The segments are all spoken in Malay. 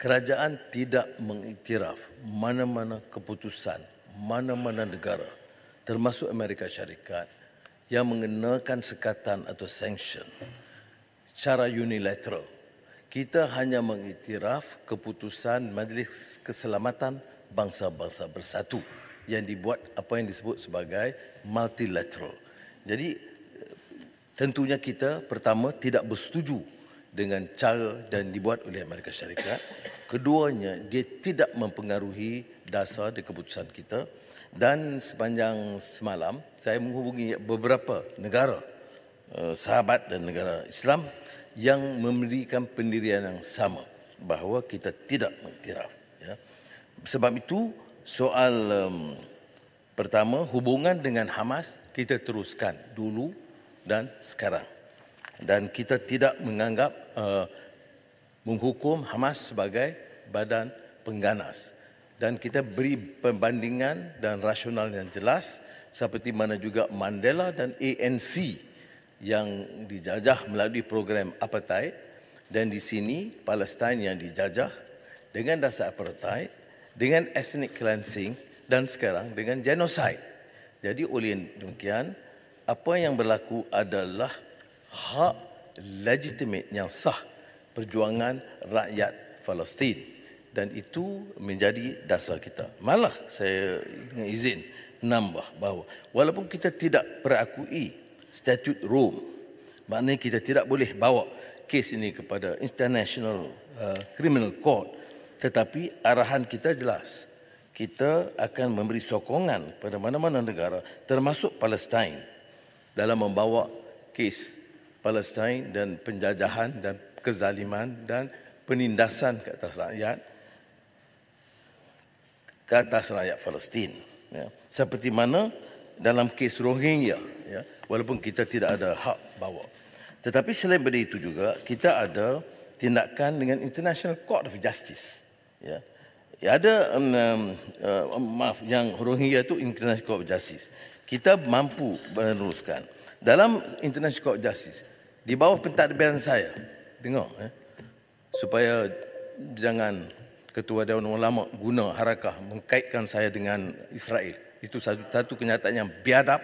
kerajaan tidak mengiktiraf mana-mana keputusan mana-mana negara termasuk Amerika Syarikat yang mengenakan sekatan atau sanction secara unilateral. Kita hanya mengiktiraf keputusan Majlis Keselamatan Bangsa-Bangsa Bersatu yang dibuat apa yang disebut sebagai multilateral. Jadi tentunya kita pertama tidak bersetuju dengan cara dan dibuat oleh Amerika Syarikat. Keduanya, dia tidak mempengaruhi dasar dan keputusan kita. Dan sepanjang semalam, saya menghubungi beberapa negara, eh, sahabat dan negara Islam yang memberikan pendirian yang sama bahawa kita tidak mengiktiraf. Ya. Sebab itu, soal um, pertama, hubungan dengan Hamas kita teruskan dulu dan sekarang dan kita tidak menganggap uh, menghukum Hamas sebagai badan pengganas dan kita beri perbandingan dan rasional yang jelas seperti mana juga Mandela dan ANC yang dijajah melalui program apartheid dan di sini Palestin yang dijajah dengan dasar apartheid dengan ethnic cleansing dan sekarang dengan genocide. Jadi oleh demikian apa yang berlaku adalah hak legitimate yang sah perjuangan rakyat Palestin dan itu menjadi dasar kita. Malah saya dengan izin nambah bahawa walaupun kita tidak perakui statut Rome maknanya kita tidak boleh bawa kes ini kepada international uh, criminal court tetapi arahan kita jelas kita akan memberi sokongan kepada mana-mana negara termasuk Palestin dalam membawa kes Palestine dan penjajahan dan kezaliman dan penindasan ke atas rakyat ke atas rakyat Palestin ya seperti mana dalam kes Rohingya ya walaupun kita tidak ada hak bawa tetapi selain daripada itu juga kita ada tindakan dengan International Court of Justice ya Ya ada um, uh, maaf yang Rohingya itu International Court of Justice. Kita mampu meneruskan dalam International Court of Justice di bawah pentadbiran saya tengok eh, supaya jangan ketua dewan ulama guna harakah mengkaitkan saya dengan Israel itu satu, satu kenyataan yang biadab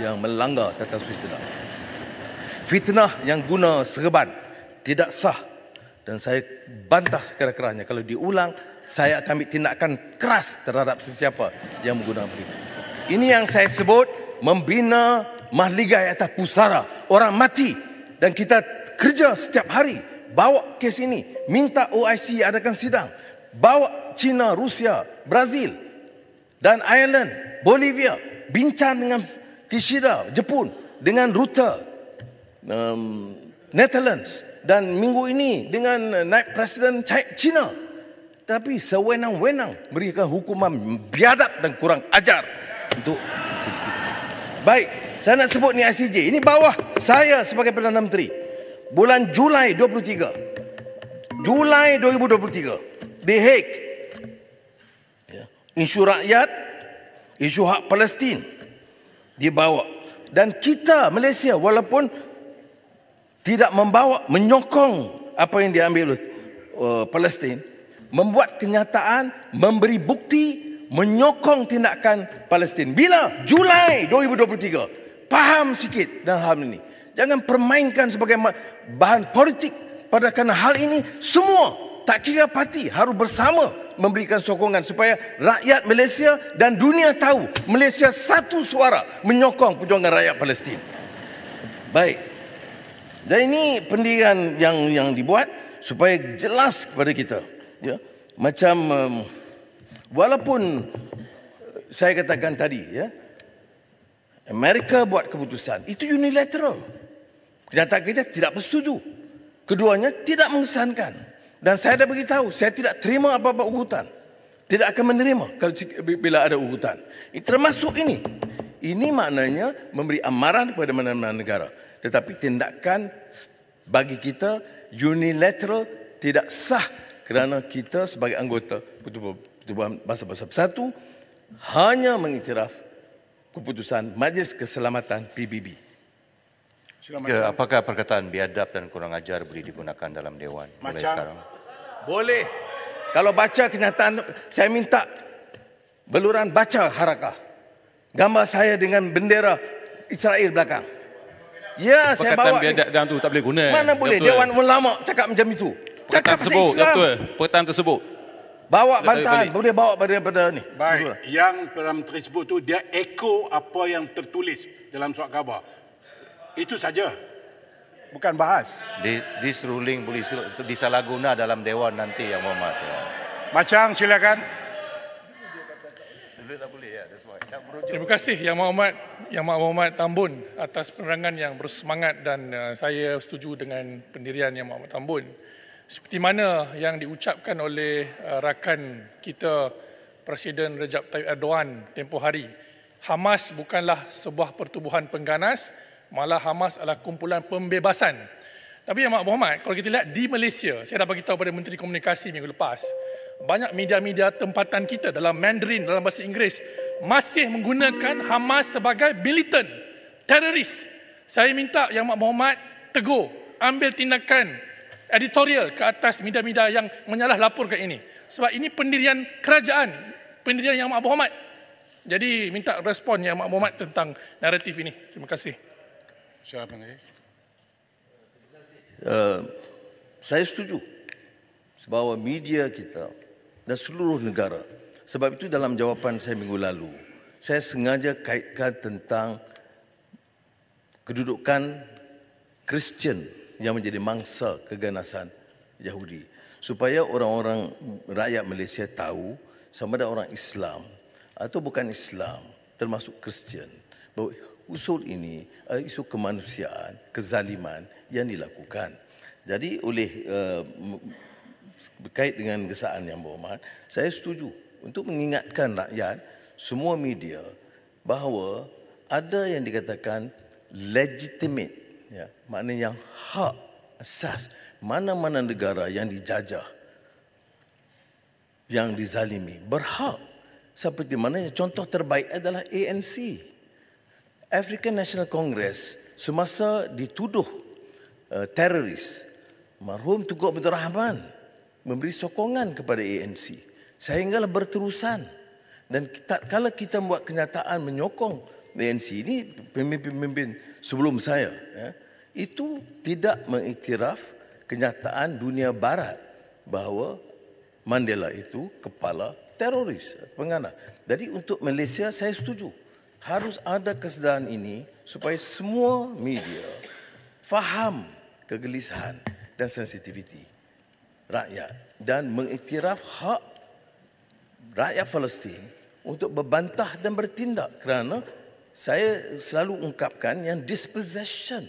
yang melanggar tata suci fitnah yang guna serban tidak sah dan saya bantah sekeras-kerasnya kalau diulang saya akan ambil tindakan keras terhadap sesiapa yang menggunakan begitu. Ini yang saya sebut membina mahligai atas pusara orang mati dan kita kerja setiap hari bawa kes ini minta OIC adakan sidang bawa China, Rusia, Brazil dan Ireland, Bolivia bincang dengan Kishida, Jepun dengan Ruta um, Netherlands dan minggu ini dengan naik presiden China tapi sewenang-wenang berikan hukuman biadab dan kurang ajar untuk baik saya nak sebut ni ICJ. Ini bawah saya sebagai Perdana Menteri. Bulan Julai 23. Julai 2023. The Hague. Ya. Isu rakyat. Isu hak Palestin dibawa dan kita Malaysia walaupun tidak membawa menyokong apa yang diambil uh, Palestin membuat kenyataan memberi bukti menyokong tindakan Palestin bila Julai faham sikit dalam hal ini. Jangan permainkan sebagai bahan politik pada kerana hal ini semua tak kira parti harus bersama memberikan sokongan supaya rakyat Malaysia dan dunia tahu Malaysia satu suara menyokong perjuangan rakyat Palestin. Baik. Dan ini pendirian yang yang dibuat supaya jelas kepada kita. Ya. Macam um, walaupun saya katakan tadi ya, Amerika buat keputusan. Itu unilateral. Kenyataan kita tidak bersetuju. Keduanya tidak mengesankan. Dan saya dah beritahu, saya tidak terima apa-apa ugutan. Tidak akan menerima bila ada ugutan. termasuk ini. Ini maknanya memberi amaran kepada mana-mana negara. Tetapi tindakan bagi kita unilateral tidak sah kerana kita sebagai anggota Pertubuhan Bahasa-Bahasa Bersatu hanya mengiktiraf keputusan Majlis Keselamatan PBB. Ya, apakah perkataan biadab dan kurang ajar boleh digunakan dalam Dewan Macam mulai sekarang? Boleh. Kalau baca kenyataan, saya minta beluran baca harakah. Gambar saya dengan bendera Israel belakang. Ya, saya bawa Perkataan biadab dan itu tak boleh guna. Mana boleh Dewan Ulama cakap macam itu? Perkataan tersebut, Ya Perkataan tersebut. Bawa bantahan. Boleh bawa pada, pada ni. Baik. Lah. Yang dalam tersebut tu dia echo apa yang tertulis dalam surat khabar. Itu saja. Bukan bahas. This ruling boleh disalahguna dalam Dewan nanti yang ya, Macam silakan. Terima kasih Yang Muhammad Yang Muhammad Tambun atas penerangan yang bersemangat dan uh, saya setuju dengan pendirian Yang Muhammad Tambun seperti mana yang diucapkan oleh uh, rakan kita Presiden Recep Tayyip Erdogan tempoh hari. Hamas bukanlah sebuah pertubuhan pengganas, malah Hamas adalah kumpulan pembebasan. Tapi yang Mak Muhammad, kalau kita lihat di Malaysia, saya dah beritahu pada Menteri Komunikasi minggu lepas, banyak media-media tempatan kita dalam Mandarin, dalam bahasa Inggeris, masih menggunakan Hamas sebagai militant, teroris. Saya minta yang Mak Muhammad tegur, ambil tindakan editorial ke atas media-media yang menyalah laporkan ini. Sebab ini pendirian kerajaan, pendirian Yang Mahmud Muhammad. Jadi minta respon Yang Mahmud Muhammad tentang naratif ini. Terima kasih. Siapa ini? Uh, eh, saya setuju sebab media kita dan seluruh negara sebab itu dalam jawapan saya minggu lalu saya sengaja kaitkan tentang kedudukan Kristian yang menjadi mangsa keganasan Yahudi. Supaya orang-orang rakyat Malaysia tahu sama ada orang Islam atau bukan Islam termasuk Kristian bahawa usul ini isu kemanusiaan, kezaliman yang dilakukan. Jadi oleh eh, berkait dengan kesaan yang berhormat, saya setuju untuk mengingatkan rakyat semua media bahawa ada yang dikatakan legitimate ya maknanya yang hak asas mana-mana negara yang dijajah yang dizalimi berhak seperti mana contoh terbaik adalah ANC African National Congress semasa dituduh uh, teroris marhum Tunku Abdul Rahman memberi sokongan kepada ANC sehinggalah berterusan dan kita kalau kita buat kenyataan menyokong ANC ini pemimpin-pemimpin sebelum saya ya, itu tidak mengiktiraf kenyataan dunia barat bahawa Mandela itu kepala teroris pengana. Jadi untuk Malaysia saya setuju harus ada kesedaran ini supaya semua media faham kegelisahan dan sensitiviti rakyat dan mengiktiraf hak rakyat Palestin untuk berbantah dan bertindak kerana saya selalu ungkapkan yang dispossession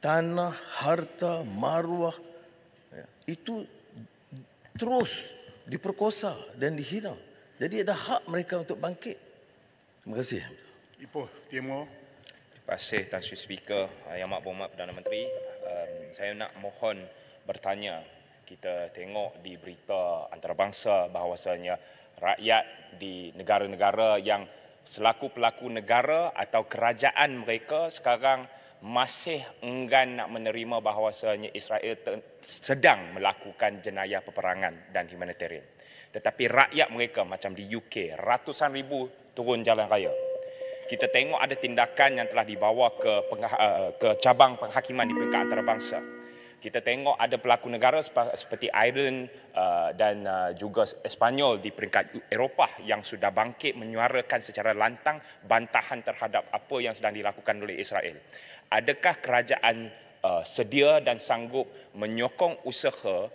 tanah, harta, maruah ya, itu terus diperkosa dan dihina. Jadi ada hak mereka untuk bangkit. Terima kasih. Ipo Timo. Terima kasih Tan Sri Speaker, Yang Mak Bumat Perdana Menteri. Um, saya nak mohon bertanya. Kita tengok di berita antarabangsa bahawasanya rakyat di negara-negara yang selaku pelaku negara atau kerajaan mereka sekarang masih enggan nak menerima bahawasanya Israel sedang melakukan jenayah peperangan dan humanitarian. Tetapi rakyat mereka macam di UK, ratusan ribu turun jalan raya. Kita tengok ada tindakan yang telah dibawa ke, eh, ke cabang penghakiman di peringkat antarabangsa kita tengok ada pelaku negara seperti Ireland uh, dan uh, juga Espanyol di peringkat Eropah yang sudah bangkit menyuarakan secara lantang bantahan terhadap apa yang sedang dilakukan oleh Israel. Adakah kerajaan uh, sedia dan sanggup menyokong usaha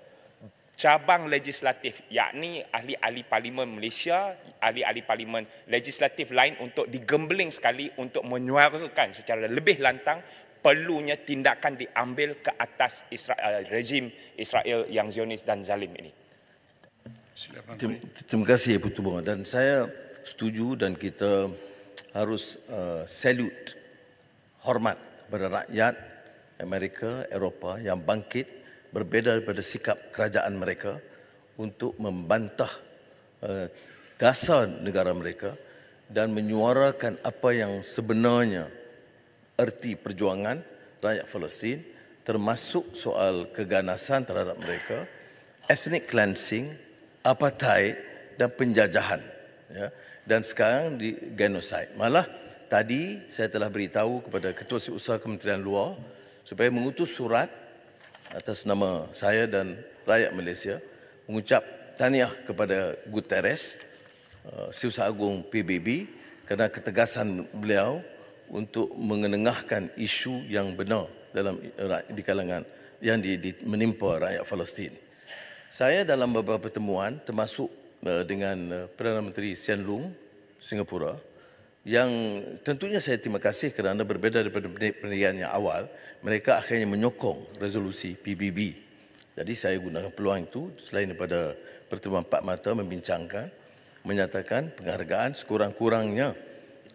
cabang legislatif yakni ahli-ahli parlimen Malaysia, ahli-ahli parlimen legislatif lain untuk digembling sekali untuk menyuarakan secara lebih lantang perlunya tindakan diambil ke atas Israel, eh, rejim Israel yang Zionis dan Zalim ini. Terima, terima kasih Putu Bunga dan saya setuju dan kita harus uh, salute hormat kepada rakyat Amerika, Eropah yang bangkit berbeda daripada sikap kerajaan mereka untuk membantah uh, dasar negara mereka dan menyuarakan apa yang sebenarnya erti perjuangan rakyat Palestin termasuk soal keganasan terhadap mereka, ethnic cleansing, apartheid dan penjajahan. Ya. Dan sekarang di genocide. Malah tadi saya telah beritahu kepada Ketua Si Usaha Kementerian Luar supaya mengutus surat atas nama saya dan rakyat Malaysia mengucap tahniah kepada Guterres, eh, Si Usaha Agung PBB kerana ketegasan beliau untuk mengenengahkan isu yang benar dalam eh, di kalangan yang di, di, menimpa rakyat Palestin. Saya dalam beberapa pertemuan termasuk eh, dengan eh, Perdana Menteri Sian Lung Singapura yang tentunya saya terima kasih kerana berbeza daripada pendirian yang awal mereka akhirnya menyokong resolusi PBB. Jadi saya gunakan peluang itu selain daripada pertemuan empat mata membincangkan menyatakan penghargaan sekurang-kurangnya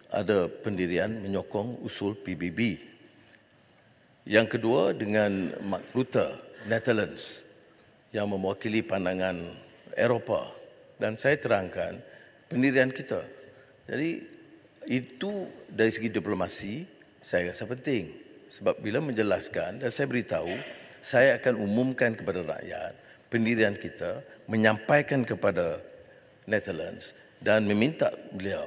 ada pendirian menyokong usul PBB. Yang kedua dengan Mark Rutte, Netherlands yang mewakili pandangan Eropah dan saya terangkan pendirian kita. Jadi itu dari segi diplomasi saya rasa penting sebab bila menjelaskan dan saya beritahu saya akan umumkan kepada rakyat pendirian kita menyampaikan kepada Netherlands dan meminta beliau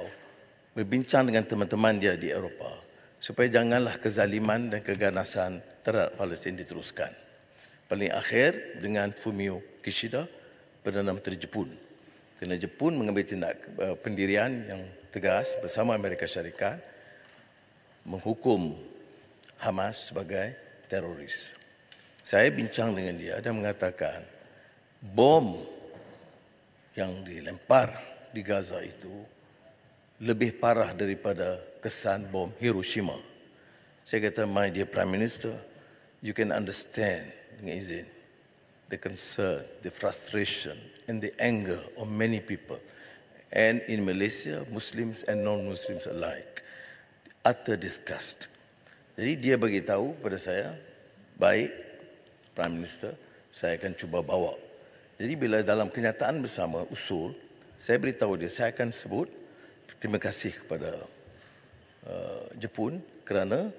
berbincang dengan teman-teman dia di Eropah supaya janganlah kezaliman dan keganasan terhadap Palestin diteruskan. Paling akhir dengan Fumio Kishida, Perdana Menteri Jepun. Kerana Jepun mengambil tindak eh, pendirian yang tegas bersama Amerika Syarikat menghukum Hamas sebagai teroris. Saya bincang dengan dia dan mengatakan bom yang dilempar di Gaza itu lebih parah daripada kesan bom Hiroshima. Saya kata, my dear Prime Minister, you can understand dengan izin the concern, the frustration and the anger of many people and in Malaysia, Muslims and non-Muslims alike. Utter disgust. Jadi dia bagi tahu pada saya, baik Prime Minister, saya akan cuba bawa. Jadi bila dalam kenyataan bersama usul, saya beritahu dia, saya akan sebut terima kasih kepada uh, Jepun kerana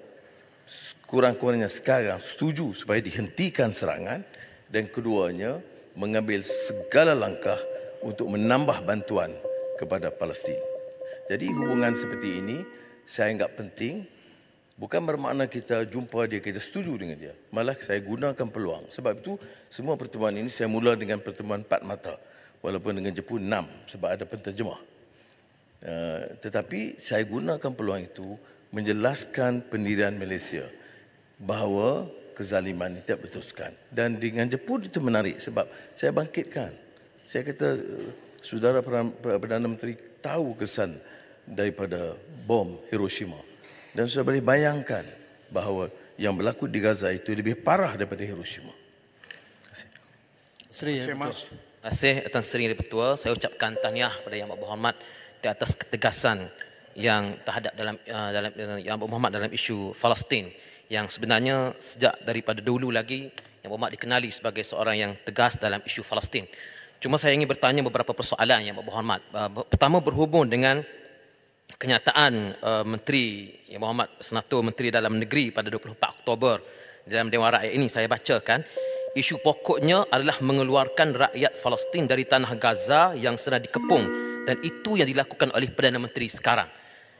kurang-kurangnya sekarang setuju supaya dihentikan serangan dan keduanya mengambil segala langkah untuk menambah bantuan kepada Palestin. Jadi hubungan seperti ini saya anggap penting bukan bermakna kita jumpa dia kita setuju dengan dia. Malah saya gunakan peluang. Sebab itu semua pertemuan ini saya mula dengan pertemuan empat mata walaupun dengan Jepun enam sebab ada penterjemah. Eh, tetapi saya gunakan peluang itu menjelaskan pendirian Malaysia bahawa kezaliman ini tidak betulkan Dan dengan Jepun itu menarik sebab saya bangkitkan. Saya kata eh, saudara Perdana Menteri tahu kesan daripada bom Hiroshima. Dan saya boleh bayangkan bahawa yang berlaku di Gaza itu lebih parah daripada Hiroshima. Terima kasih. Terima kasih, atas sering dari Di Petua. Saya ucapkan tahniah kepada Yang Berhormat di atas ketegasan yang terhadap dalam uh, dalam yang yang Muhammad dalam isu Palestin yang sebenarnya sejak daripada dulu lagi yang Muhammad dikenali sebagai seorang yang tegas dalam isu Palestin. Cuma saya ingin bertanya beberapa persoalan yang Muhammad. Uh, pertama berhubung dengan kenyataan uh, menteri yang Muhammad Senator Menteri Dalam Negeri pada 24 Oktober dalam Dewan Rakyat ini saya bacakan isu pokoknya adalah mengeluarkan rakyat Palestin dari tanah Gaza yang sedang dikepung dan itu yang dilakukan oleh Perdana Menteri sekarang.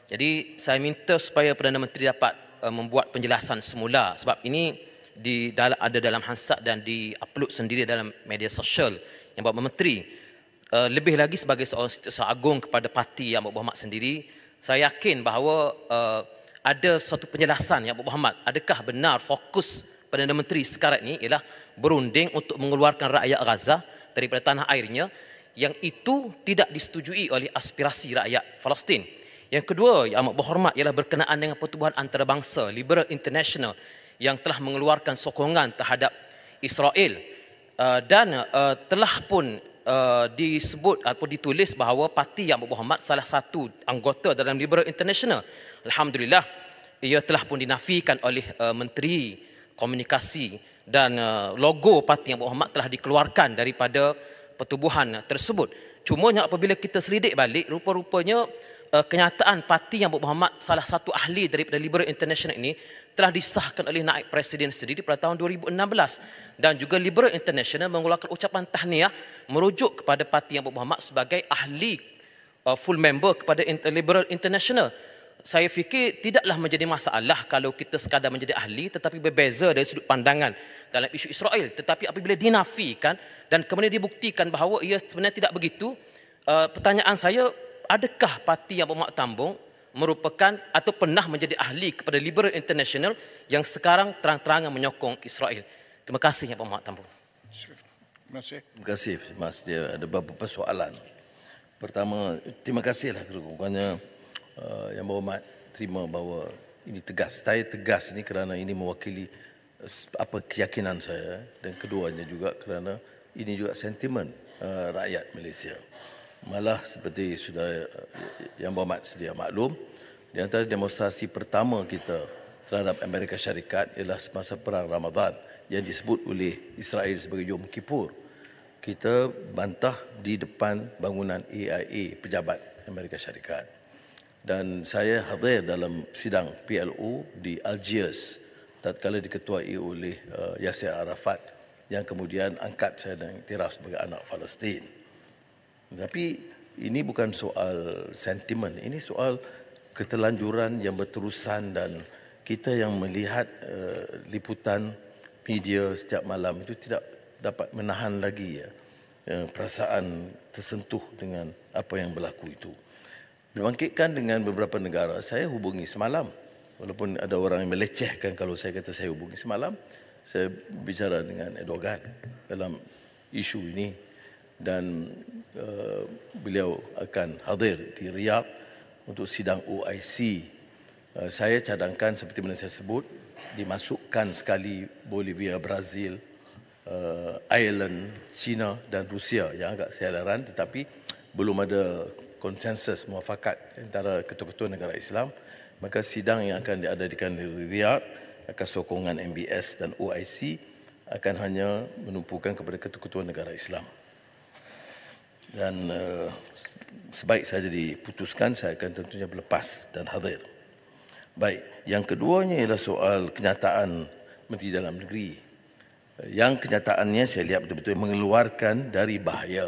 Jadi saya minta supaya Perdana Menteri dapat uh, membuat penjelasan semula sebab ini di dalam ada dalam hansat dan di-upload sendiri dalam media sosial yang buat menteri uh, lebih lagi sebagai seorang setiausaha agung kepada parti yang Muhammad sendiri saya yakin bahawa uh, ada suatu penjelasan yang Muhammad. adakah benar fokus Perdana Menteri sekarang ini ialah berunding untuk mengeluarkan rakyat Gaza daripada tanah airnya yang itu tidak disetujui oleh aspirasi rakyat Palestin. Yang kedua yang amat berhormat ialah berkenaan dengan pertubuhan antarabangsa Liberal International yang telah mengeluarkan sokongan terhadap Israel uh, dan uh, telah pun uh, disebut atau ditulis bahawa parti yang amat berhormat salah satu anggota dalam Liberal International. Alhamdulillah ia telah pun dinafikan oleh menteri komunikasi dan logo parti yang amat berhormat telah dikeluarkan daripada pertubuhan tersebut. Cumanya apabila kita selidik balik, rupa-rupanya uh, kenyataan parti yang Muhammad salah satu ahli daripada Liberal International ini telah disahkan oleh naik presiden sendiri pada tahun 2016 dan juga Liberal International mengeluarkan ucapan tahniah merujuk kepada parti yang Muhammad sebagai ahli uh, full member kepada inter- Liberal International. Saya fikir tidaklah menjadi masalah kalau kita sekadar menjadi ahli tetapi berbeza dari sudut pandangan dalam isu Israel tetapi apabila dinafikan dan kemudian dibuktikan bahawa ia sebenarnya tidak begitu uh, pertanyaan saya adakah parti yang bermak tambung merupakan atau pernah menjadi ahli kepada liberal international yang sekarang terang-terangan menyokong Israel terima kasih yang bermak tambung terima kasih mas dia ada beberapa soalan pertama terima kasihlah kerana uh, eh, yang berhormat terima bahawa ini tegas saya tegas ini kerana ini mewakili apa keyakinan saya dan keduanya juga kerana ini juga sentimen uh, rakyat Malaysia. Malah seperti sudah uh, yang berhormat sedia maklum, di antara demonstrasi pertama kita terhadap Amerika Syarikat ialah semasa Perang Ramadan yang disebut oleh Israel sebagai Yom Kippur. Kita bantah di depan bangunan AIA, pejabat Amerika Syarikat. Dan saya hadir dalam sidang PLO di Algiers, tatkala diketuai oleh uh, Yasir Arafat yang kemudian angkat saya dan tiras sebagai anak Palestin. Tapi ini bukan soal sentimen, ini soal ketelanjuran yang berterusan dan kita yang melihat uh, liputan media setiap malam itu tidak dapat menahan lagi ya uh, perasaan tersentuh dengan apa yang berlaku itu. Dibangkitkan dengan beberapa negara, saya hubungi semalam Walaupun ada orang yang melecehkan kalau saya kata saya hubungi semalam, saya bicara dengan Erdogan dalam isu ini dan uh, beliau akan hadir di Riyadh untuk sidang OIC. Uh, eh, saya cadangkan seperti mana saya sebut dimasukkan sekali Bolivia, Brazil, uh, Ireland, China dan Rusia yang agak selaran tetapi belum ada konsensus muafakat antara ketua-ketua negara Islam maka sidang yang akan diadakan di Riyadh akan sokongan MBS dan OIC akan hanya menumpukan kepada ketua-ketua negara Islam. Dan uh, sebaik saja diputuskan, saya akan tentunya berlepas dan hadir. Baik, yang keduanya ialah soal kenyataan Menteri Dalam Negeri. Yang kenyataannya saya lihat betul-betul mengeluarkan dari bahaya.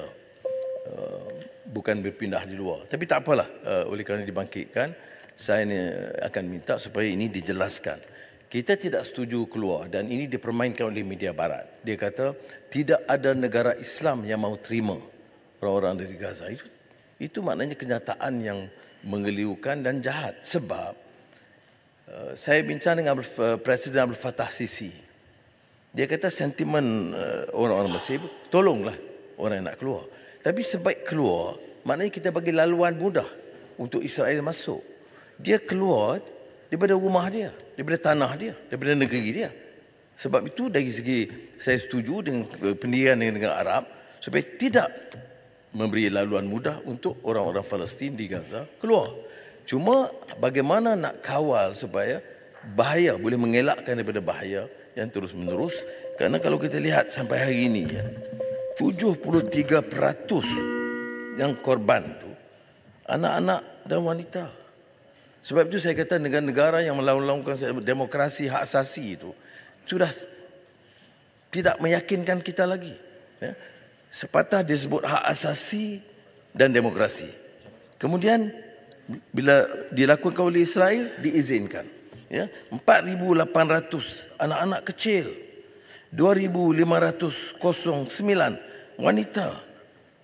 Uh, bukan berpindah di luar. Tapi tak apalah, uh, oleh kerana dibangkitkan, saya ini akan minta supaya ini dijelaskan. Kita tidak setuju keluar dan ini dipermainkan oleh media barat. Dia kata tidak ada negara Islam yang mau terima orang-orang dari Gaza. Itu, itu maknanya kenyataan yang mengeliukan dan jahat. Sebab uh, saya bincang dengan Presiden Abdul Fattah Sisi. Dia kata sentimen uh, orang-orang Mesir, tolonglah orang nak keluar. Tapi sebaik keluar, maknanya kita bagi laluan mudah untuk Israel masuk dia keluar daripada rumah dia, daripada tanah dia, daripada negeri dia. Sebab itu dari segi saya setuju dengan eh, pendirian dengan negara Arab supaya tidak memberi laluan mudah untuk orang-orang Palestin di Gaza keluar. Cuma bagaimana nak kawal supaya bahaya boleh mengelakkan daripada bahaya yang terus menerus Karena kalau kita lihat sampai hari ini ya 73% yang korban tu anak-anak dan wanita. Sebab itu saya kata negara-negara yang melawan-lawankan demokrasi, hak asasi itu sudah tidak meyakinkan kita lagi. Ya. Sepatah disebut hak asasi dan demokrasi. Kemudian bila dilakukan oleh Israel diizinkan. Ya. 4,800 anak-anak kecil, 2,509 wanita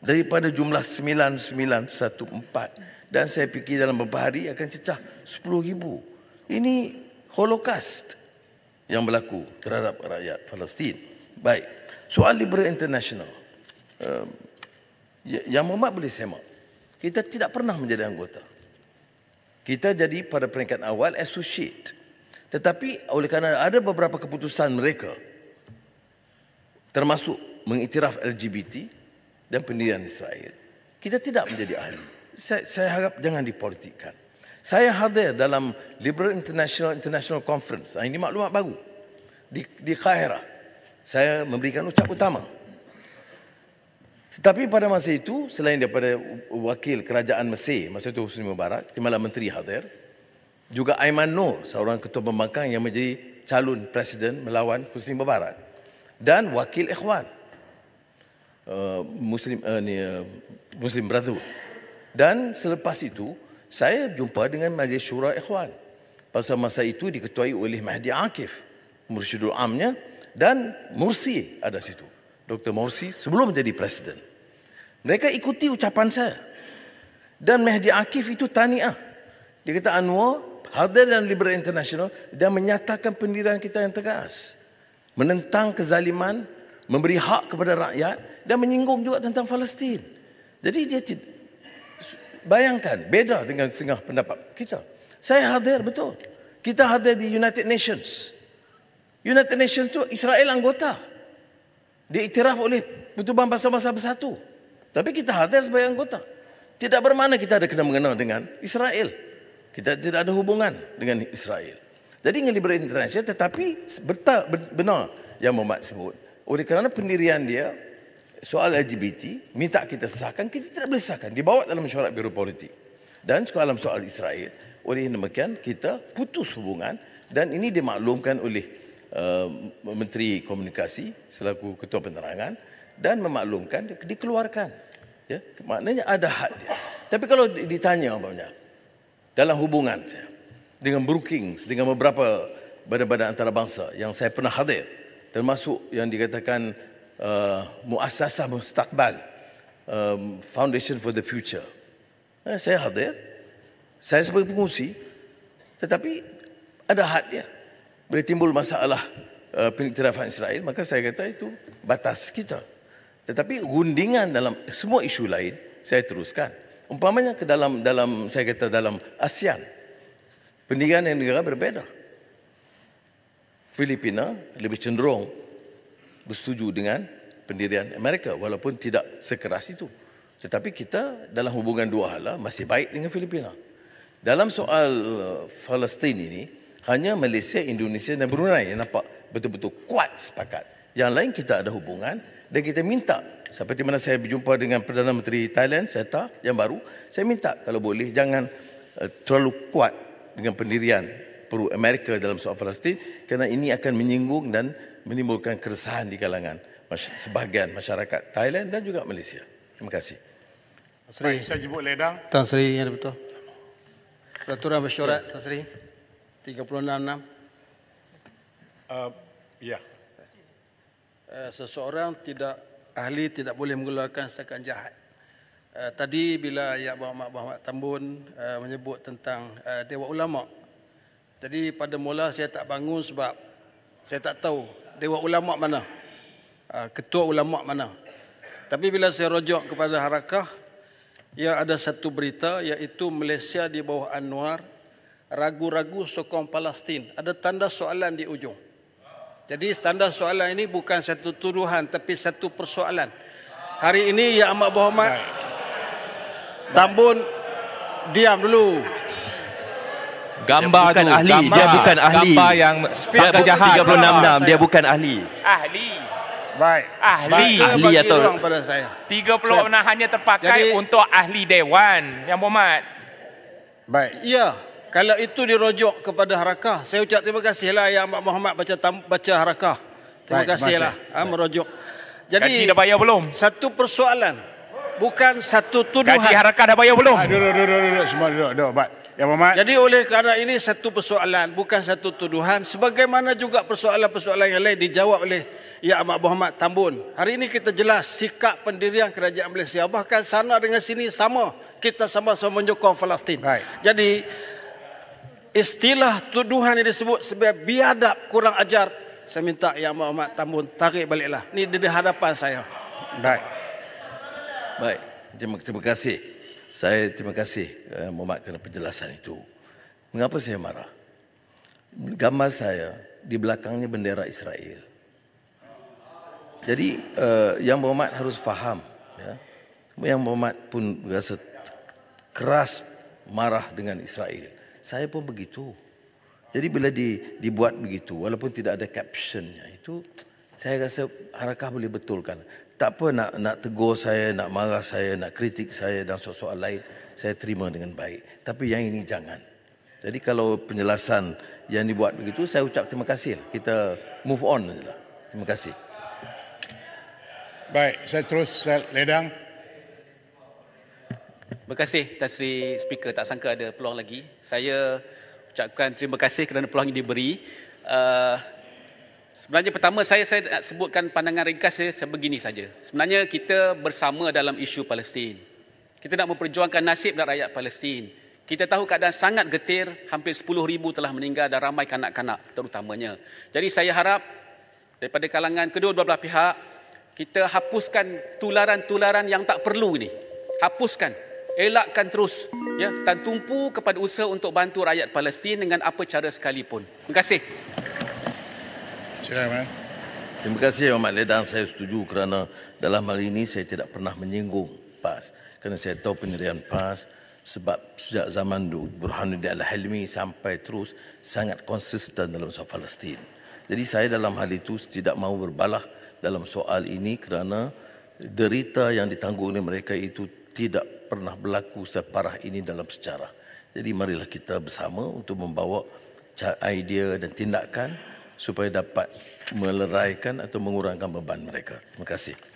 daripada jumlah 9914 dan saya fikir dalam beberapa hari akan cecah 10000 ini holocaust yang berlaku terhadap rakyat Palestin baik soal liberal international uh, yang Muhammad boleh semak kita tidak pernah menjadi anggota kita jadi pada peringkat awal associate tetapi oleh kerana ada beberapa keputusan mereka termasuk mengiktiraf LGBT dan pendirian Israel. Kita tidak menjadi ahli. Saya, saya harap jangan dipolitikkan. Saya hadir dalam Liberal International International Conference. Ini maklumat baru. Di, di Kaherah. Saya memberikan ucap utama. Tetapi pada masa itu, selain daripada wakil kerajaan Mesir, masa itu Husni Mubarak, Timbalan Menteri hadir, juga Aiman Nur, seorang ketua pembangkang yang menjadi calon presiden melawan Husni Mubarak. Dan wakil Ikhwan, Uh, Muslim uh, ni, uh, Muslim Brotherhood. Dan selepas itu saya jumpa dengan Majlis Syura Ikhwan. Pasal masa itu diketuai oleh Mahdi Akif, Mursyidul Amnya dan Mursi ada situ. Dr. Mursi sebelum jadi presiden. Mereka ikuti ucapan saya. Dan Mahdi Akif itu taniah. Dia kata Anwar hadir dan Liberal International dan menyatakan pendirian kita yang tegas. Menentang kezaliman memberi hak kepada rakyat dan menyinggung juga tentang Palestin. Jadi dia bayangkan beda dengan setengah pendapat kita. Saya hadir betul. Kita hadir di United Nations. United Nations tu Israel anggota. Diiktiraf oleh Pertubuhan Bangsa-Bangsa Bersatu. Tapi kita hadir sebagai anggota. Tidak bermakna kita ada kena mengenal dengan Israel. Kita tidak ada hubungan dengan Israel. Jadi dengan liberal international tetapi benar yang Muhammad sebut. Oleh kerana pendirian dia soal LGBT minta kita sahkan kita tidak boleh sahkan dibawa dalam mesyuarat biro politik dan soal dalam soal Israel oleh demikian kita putus hubungan dan ini dimaklumkan oleh uh, menteri komunikasi selaku ketua penerangan dan memaklumkan dikeluarkan ya maknanya ada hak dia tapi kalau ditanya umpamanya dalam hubungan saya, dengan Brookings dengan beberapa badan-badan antarabangsa yang saya pernah hadir termasuk yang dikatakan uh, muassasah mustaqbal um, foundation for the future eh, saya hadir ya. saya sebagai pengusi tetapi ada hadnya boleh timbul masalah uh, peniktirafan Israel maka saya kata itu batas kita tetapi gundingan dalam semua isu lain saya teruskan umpamanya ke dalam dalam saya kata dalam ASEAN pendirian negara berbeza. Filipina lebih cenderung bersetuju dengan pendirian Amerika walaupun tidak sekeras itu. Tetapi kita dalam hubungan dua hala masih baik dengan Filipina. Dalam soal uh, Palestin ini hanya Malaysia, Indonesia dan Brunei yang nampak betul-betul kuat sepakat. Yang lain kita ada hubungan dan kita minta seperti mana saya berjumpa dengan Perdana Menteri Thailand saya Seta yang baru, saya minta kalau boleh jangan uh, terlalu kuat dengan pendirian pro Amerika dalam soal Palestin kerana ini akan menyinggung dan menimbulkan keresahan di kalangan masy- sebahagian masyarakat Thailand dan juga Malaysia. Terima kasih. Sri. saya jemput ledang. Tansri, ya betul. Peraturan mesyuarat ya. Tan 366. Uh, ya. Yeah. Uh, seseorang tidak ahli tidak boleh mengeluarkan sakan jahat. Uh, tadi bila ya Muhammad Muhammad Tambun uh, menyebut tentang uh, eh, Dewa Ulama' Tadi pada mula saya tak bangun sebab saya tak tahu Dewa Ulama mana, ah, Ketua Ulama mana. Tapi bila saya rojok kepada Harakah, ia ada satu berita iaitu Malaysia di bawah Anwar ragu-ragu sokong Palestin. Ada tanda soalan di ujung. Jadi tanda soalan ini bukan satu tuduhan tapi satu persoalan. Hari ini ya Amat Berhormat Tambun diam dulu gambar bukan tu ahli. Gambar. dia bukan ahli gambar yang dia bukan jahat 36 lah. enam. dia bukan ahli ahli baik ahli ahli atau pada saya 36 saya. hanya terpakai Jadi, untuk ahli dewan yang Muhammad baik ya kalau itu dirojok kepada harakah saya ucap terima kasihlah yang Mak Muhammad baca baca harakah terima baik, kasihlah ha, merojok jadi Gaji dah bayar belum satu persoalan bukan satu tuduhan. Gaji harakat dah bayar belum? Aduh, ah, duduk, duduk, duduk, semua duduk, duduk, Pak. Ya, Muhammad. Jadi oleh kerana ini satu persoalan, bukan satu tuduhan. Sebagaimana juga persoalan-persoalan yang lain dijawab oleh Ya Ahmad Muhammad Tambun. Hari ini kita jelas sikap pendirian Kerajaan Malaysia. Bahkan sana dengan sini sama. Kita sama-sama menyokong Palestin. Baik. Jadi istilah tuduhan yang disebut sebagai biadab kurang ajar. Saya minta Ya Ahmad Muhammad Tambun tarik baliklah. Ini di hadapan saya. Baik. Baik, terima, terima kasih. Saya terima kasih eh, Muhammad kerana penjelasan itu. Mengapa saya marah? Gambar saya di belakangnya bendera Israel. Jadi eh, yang Muhammad harus faham. Ya. Yang Muhammad pun rasa keras marah dengan Israel. Saya pun begitu. Jadi bila di, dibuat begitu, walaupun tidak ada captionnya itu, saya rasa harakah boleh betulkan. Tak apa nak nak tegur saya, nak marah saya, nak kritik saya dan soal-soal lain, saya terima dengan baik. Tapi yang ini jangan. Jadi kalau penjelasan yang dibuat begitu, saya ucap terima kasih. Lah. Kita move on. Lah. Terima kasih. Baik, saya terus saya ledang. Terima kasih Tan Speaker. Tak sangka ada peluang lagi. Saya ucapkan terima kasih kerana peluang ini diberi. Uh, Sebenarnya pertama saya saya nak sebutkan pandangan ringkas saya sebegini saja. Sebenarnya kita bersama dalam isu Palestin. Kita nak memperjuangkan nasib dan rakyat Palestin. Kita tahu keadaan sangat getir, hampir ribu telah meninggal dan ramai kanak-kanak terutamanya. Jadi saya harap daripada kalangan kedua-dua belah pihak, kita hapuskan tularan-tularan yang tak perlu ini. Hapuskan, elakkan terus ya, dan tumpu kepada usaha untuk bantu rakyat Palestin dengan apa cara sekalipun. Terima kasih silakan Man. Terima kasih Yang Mulia dan saya setuju kerana dalam hal ini saya tidak pernah menyinggung PAS kerana saya tahu pendirian PAS sebab sejak zaman dulu Burhanuddin Al-Halmi sampai terus sangat konsisten dalam soal Palestin. Jadi saya dalam hal itu tidak mahu berbalah dalam soal ini kerana derita yang ditanggung oleh mereka itu tidak pernah berlaku separah ini dalam sejarah. Jadi marilah kita bersama untuk membawa idea dan tindakan supaya dapat meleraikan atau mengurangkan beban mereka. Terima kasih.